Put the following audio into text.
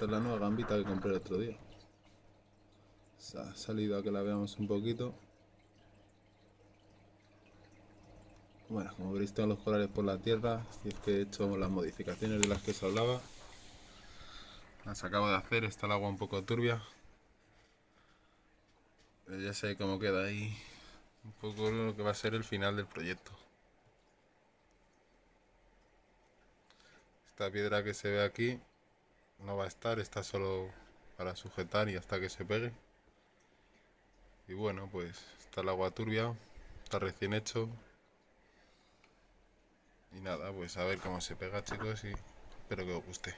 Esta es la nueva gambita que compré el otro día. ha salido a que la veamos un poquito. Bueno, como veréis tengo los colores por la tierra y es que he hecho las modificaciones de las que se hablaba. Las acabo de hacer, está el agua un poco turbia. ya sé cómo queda ahí. Un poco lo que va a ser el final del proyecto. Esta piedra que se ve aquí no va a estar, está solo para sujetar y hasta que se pegue. Y bueno, pues está el agua turbia, está recién hecho. Y nada, pues a ver cómo se pega chicos y espero que os guste.